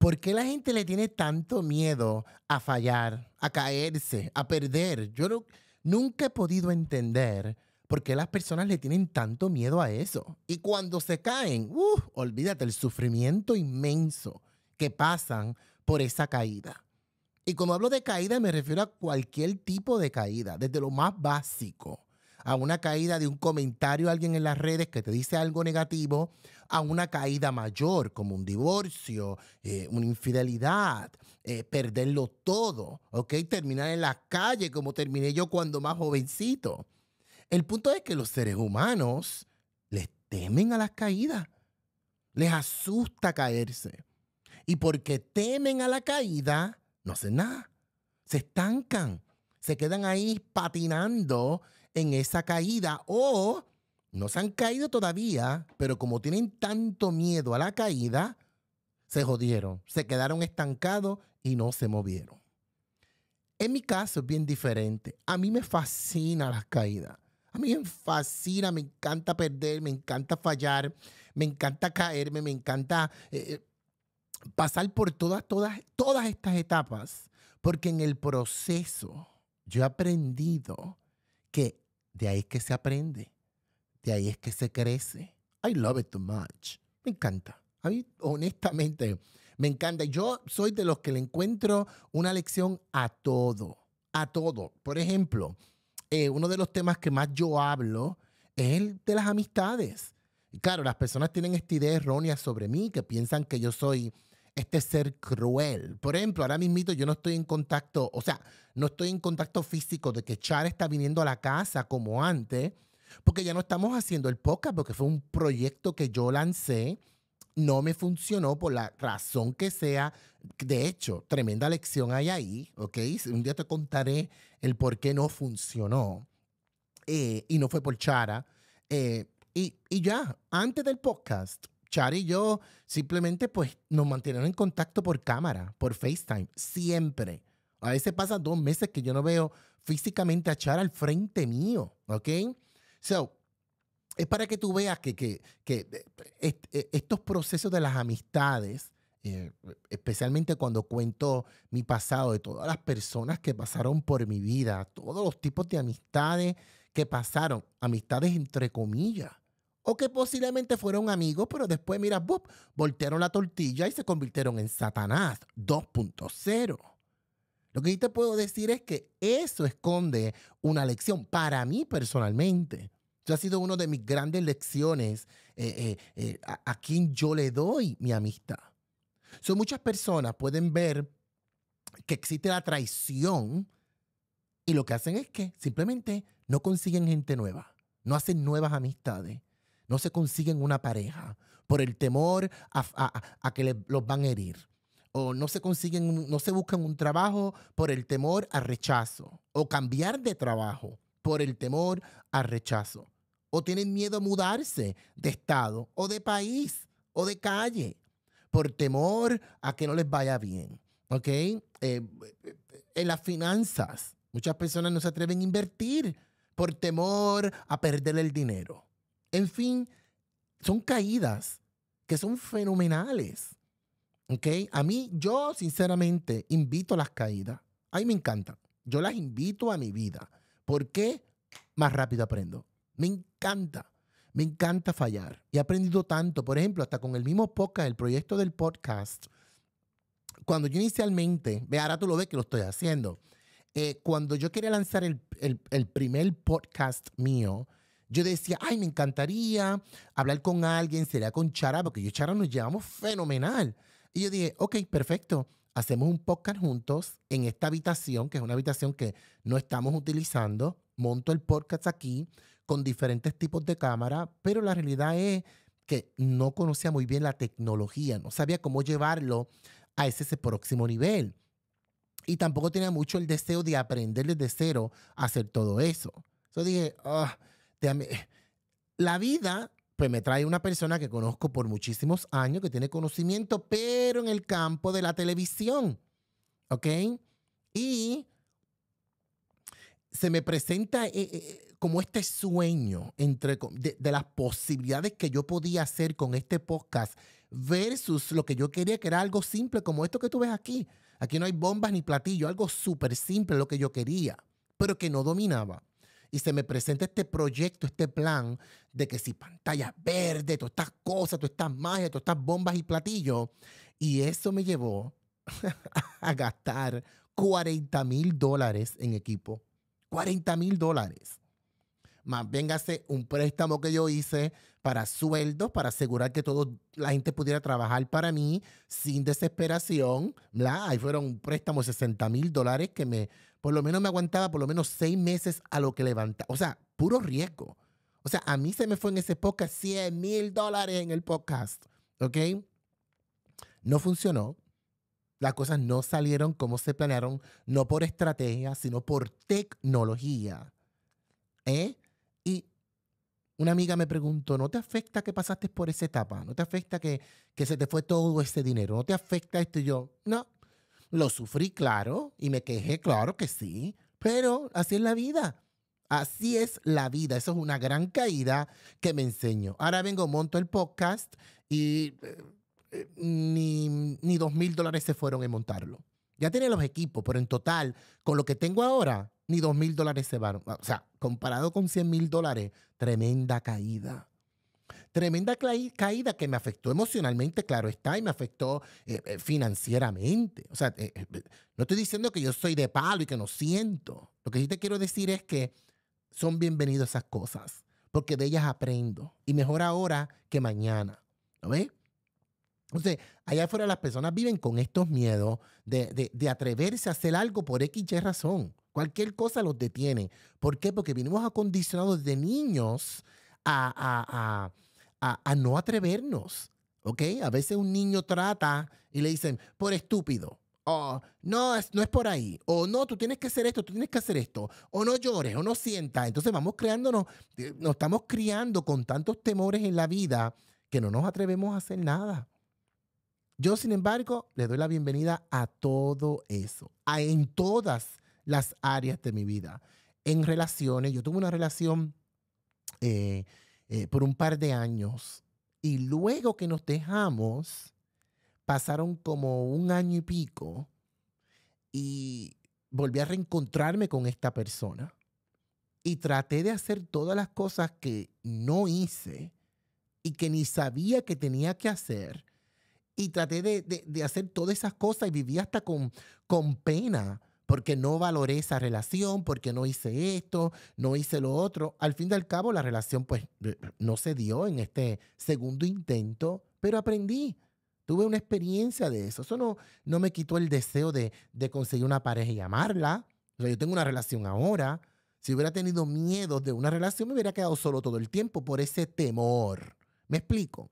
¿Por qué la gente le tiene tanto miedo a fallar, a caerse, a perder? Yo nunca he podido entender por qué las personas le tienen tanto miedo a eso. Y cuando se caen, ¡uh! olvídate el sufrimiento inmenso que pasan por esa caída. Y cuando hablo de caída me refiero a cualquier tipo de caída, desde lo más básico a una caída de un comentario a alguien en las redes que te dice algo negativo, a una caída mayor como un divorcio, eh, una infidelidad, eh, perderlo todo, Terminar en la calle como terminé yo cuando más jovencito. El punto es que los seres humanos les temen a las caídas, les asusta caerse. Y porque temen a la caída, no hacen nada. Se estancan, se quedan ahí patinando en esa caída o no se han caído todavía, pero como tienen tanto miedo a la caída, se jodieron, se quedaron estancados y no se movieron. En mi caso es bien diferente. A mí me fascina las caídas. A mí me fascina, me encanta perder, me encanta fallar, me encanta caerme, me encanta eh, eh, pasar por todas, todas, todas estas etapas, porque en el proceso yo he aprendido que de ahí es que se aprende, de ahí es que se crece. I love it too much. Me encanta. A mí, honestamente, me encanta. Yo soy de los que le encuentro una lección a todo, a todo. Por ejemplo, eh, uno de los temas que más yo hablo es el de las amistades. Claro, las personas tienen esta idea errónea sobre mí, que piensan que yo soy este ser cruel. Por ejemplo, ahora mismito yo no estoy en contacto, o sea, no estoy en contacto físico de que Chara está viniendo a la casa como antes, porque ya no estamos haciendo el podcast, porque fue un proyecto que yo lancé, no me funcionó por la razón que sea. De hecho, tremenda lección hay ahí, ¿ok? Un día te contaré el por qué no funcionó. Eh, y no fue por Chara. Eh, y, y ya, antes del podcast, Char y yo simplemente pues nos mantenemos en contacto por cámara, por FaceTime, siempre. A veces pasan dos meses que yo no veo físicamente a Char al frente mío, ¿ok? So, es para que tú veas que, que, que eh, eh, estos procesos de las amistades, eh, especialmente cuando cuento mi pasado, de todas las personas que pasaron por mi vida, todos los tipos de amistades que pasaron, amistades entre comillas, o que posiblemente fueron amigos, pero después, mira, voltearon la tortilla y se convirtieron en Satanás 2.0. Lo que yo te puedo decir es que eso esconde una lección para mí personalmente. Eso ha sido una de mis grandes lecciones eh, eh, eh, a, quien yo le doy mi amistad. Son muchas personas pueden ver que existe la traición y lo que hacen es que simplemente no consiguen gente nueva, no hacen nuevas amistades no se consiguen una pareja por el temor a, que los van a herir. O no se consiguen, no se buscan un trabajo por el temor a rechazo. O cambiar de trabajo por el temor a rechazo. O tienen miedo a mudarse de estado o de país o de calle por temor a que no les vaya bien. ¿Ok? Eh, en las finanzas, muchas personas no se atreven a invertir por temor a perder el dinero. En fin, son caídas que son fenomenales. ¿Ok? A mí, yo sinceramente invito a las caídas. A me encantan. Yo las invito a mi vida. ¿Por qué? Más rápido aprendo. Me encanta. Me encanta fallar. Y he aprendido tanto. Por ejemplo, hasta con el mismo podcast, el proyecto del podcast. Cuando yo inicialmente, ve, ahora tú lo ves que lo estoy haciendo. Eh, cuando yo quería lanzar el primer podcast mío, yo decía, ay, me encantaría hablar con alguien, sería con Chara, porque yo y Chara nos llevamos fenomenal. Y yo dije, ok, perfecto, hacemos un podcast juntos en esta habitación, que es una habitación que no estamos utilizando. Monto el podcast aquí con diferentes tipos de cámara, pero la realidad es que no conocía muy bien la tecnología, no sabía cómo llevarlo a ese, próximo nivel. Y tampoco tenía mucho el deseo de aprender desde cero a hacer todo eso. Entonces dije, ah. Eh, la vida, pues me trae una persona que conozco por muchísimos años, que tiene conocimiento, pero en el campo de la televisión. ¿Ok? Y se me presenta eh, eh, como este sueño entre, de, de, las posibilidades que yo podía hacer con este podcast versus lo que yo quería, que era algo simple como esto que tú ves aquí. Aquí no hay bombas ni platillo, algo súper simple, lo que yo quería, pero que no dominaba y se me presenta este proyecto, este plan de que si pantalla verde todas estas cosas, todas estas magias, todas estas bombas y platillos. Y eso me llevó a gastar 40 mil dólares en equipo. 40 mil dólares. Más véngase un préstamo que yo hice para sueldos, para asegurar que toda la gente pudiera trabajar para mí sin desesperación. ahí fueron un préstamo de 60 mil dólares que me por lo menos me aguantaba por lo menos seis meses a lo que levantaba. O sea, puro riesgo. O sea, a mí se me fue en ese podcast 100 mil dólares en el podcast. ¿Ok? No funcionó. Las cosas no salieron como se planearon, no por estrategia, sino por tecnología. ¿Eh? Y una amiga me preguntó, ¿no te afecta que pasaste por esa etapa? ¿No te afecta que, que se te fue todo ese dinero? ¿No te afecta esto? Y yo, no, lo sufrí, claro, y me quejé, claro que sí, pero así es la vida. Así es la vida. Eso es una gran caída que me enseño. Ahora vengo, monto el podcast y eh, ni, ni dos mil dólares se fueron en montarlo. Ya tenía los equipos, pero en total, con lo que tengo ahora, ni dos mil dólares se van. O sea, comparado con 100 mil dólares, tremenda caída. Tremenda caída que me afectó emocionalmente, claro está, y me afectó eh, eh, financieramente. O sea, eh, no estoy diciendo que yo soy de palo y que no siento. Lo que sí te quiero decir es que son bienvenidas esas cosas, porque de ellas aprendo. Y mejor ahora que mañana. ¿Lo ves? Entonces, allá afuera las personas viven con estos miedos de, atreverse a hacer algo por X y razón. Cualquier cosa los detiene. ¿Por qué? Porque vinimos acondicionados de niños a a, no atrevernos. ¿Ok? A veces un niño trata y le dicen, por estúpido. O no, es, no es por ahí. O no, tú tienes que hacer esto, tú tienes que hacer esto. O no llores, o no sientas. Entonces vamos creándonos, eh, nos estamos criando con tantos temores en la vida que no nos atrevemos a hacer nada. Yo, sin embargo, le doy la bienvenida a todo eso, a, en todas las áreas de mi vida. En relaciones, yo tuve una relación eh, eh, por un par de años. Y luego que nos dejamos, pasaron como un año y pico y volví a reencontrarme con esta persona. Y traté de hacer todas las cosas que no hice y que ni sabía que tenía que hacer. Y traté de, hacer todas esas cosas y viví hasta con pena porque no valoré esa relación, porque no hice esto, no hice lo otro. Al fin y al cabo, la relación pues no se dio en este segundo intento, pero aprendí. Tuve una experiencia de eso. Eso no, no me quitó el deseo de, de conseguir una pareja y amarla. O sea, yo tengo una relación ahora. Si hubiera tenido miedo de una relación, me hubiera quedado solo todo el tiempo por ese temor. ¿Me explico?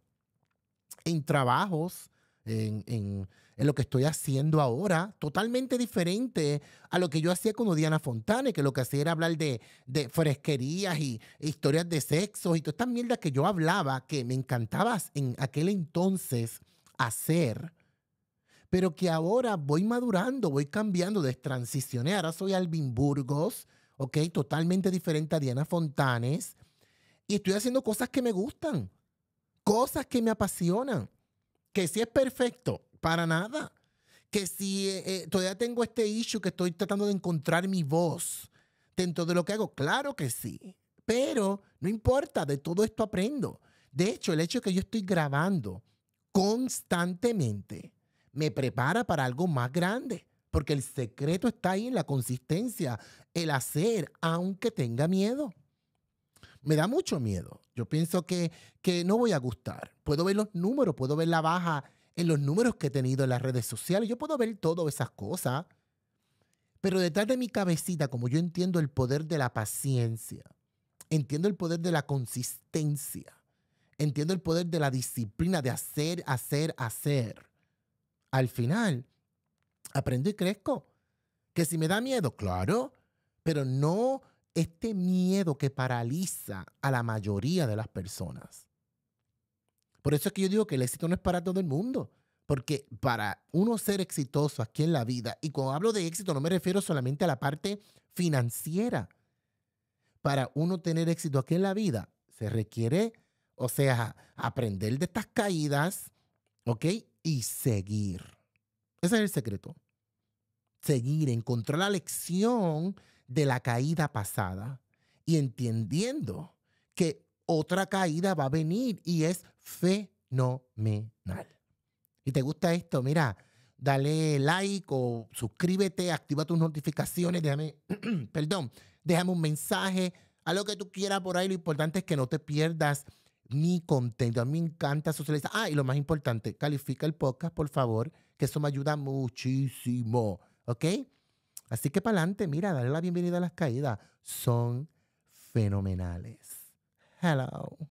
En trabajos, en, en en lo que estoy haciendo ahora, totalmente diferente a lo que yo hacía con Diana Fontanes, que lo que hacía era hablar de, fresquerías y historias de sexos y todas estas mierdas que yo hablaba, que me encantaba en aquel entonces hacer, pero que ahora voy madurando, voy cambiando, destransicioné. Ahora soy Alvin Burgos, ¿ok? Totalmente diferente a Diana Fontanes. Y estoy haciendo cosas que me gustan, cosas que me apasionan, que si es perfecto, para nada. Que si eh, eh, todavía tengo este issue que estoy tratando de encontrar mi voz dentro de lo que hago, claro que sí. Pero no importa, de todo esto aprendo. De hecho, el hecho de que yo estoy grabando constantemente me prepara para algo más grande. Porque el secreto está ahí en la consistencia, el hacer, aunque tenga miedo. Me da mucho miedo. Yo pienso que, que no voy a gustar. Puedo ver los números, puedo ver la baja en los números que he tenido en las redes sociales. Yo puedo ver todas esas cosas. Pero detrás de mi cabecita, como yo entiendo el poder de la paciencia, entiendo el poder de la consistencia, entiendo el poder de la disciplina, de hacer, hacer, hacer. Al final, aprendo y crezco. Que si me da miedo, claro, pero no este miedo que paraliza a la mayoría de las personas. Por eso es que yo digo que el éxito no es para todo el mundo. Porque para uno ser exitoso aquí en la vida, y cuando hablo de éxito no me refiero solamente a la parte financiera, para uno tener éxito aquí en la vida se requiere, o sea, aprender de estas caídas, ¿ok? Y seguir. Ese es el secreto. Seguir, encontrar la lección de la caída pasada y entendiendo que otra caída va a venir y es fenomenal. ¿Y te gusta esto? Mira, dale like o suscríbete, activa tus notificaciones, déjame, perdón, déjame un mensaje, a lo que tú quieras por ahí. Lo importante es que no te pierdas mi contenido. A mí me encanta socializar. Ah, y lo más importante, califica el podcast, por favor, que eso me ayuda muchísimo. ¿Ok? Así que para adelante, mira, dale la bienvenida a las caídas. Son fenomenales. hello